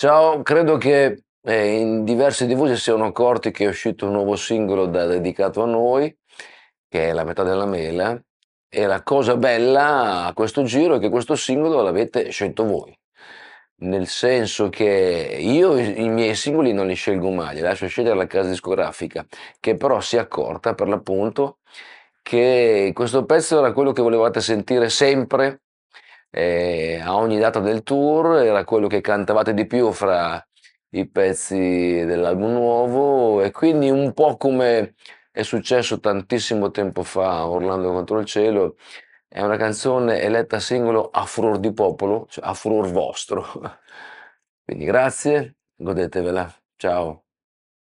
Ciao, credo che eh, in diversi di voi si siano accorti che è uscito un nuovo singolo da- dedicato a noi, che è La metà della mela, e la cosa bella a questo giro è che questo singolo l'avete scelto voi. Nel senso che io i, i miei singoli non li scelgo mai, li lascio scegliere la casa discografica, che però si è accorta per l'appunto che questo pezzo era quello che volevate sentire sempre eh, a ogni data del tour era quello che cantavate di più fra i pezzi dell'album nuovo e quindi un po' come è successo tantissimo tempo fa Orlando contro il cielo è una canzone eletta singolo a furor di popolo, cioè a furor vostro. Quindi grazie, godetevela. Ciao.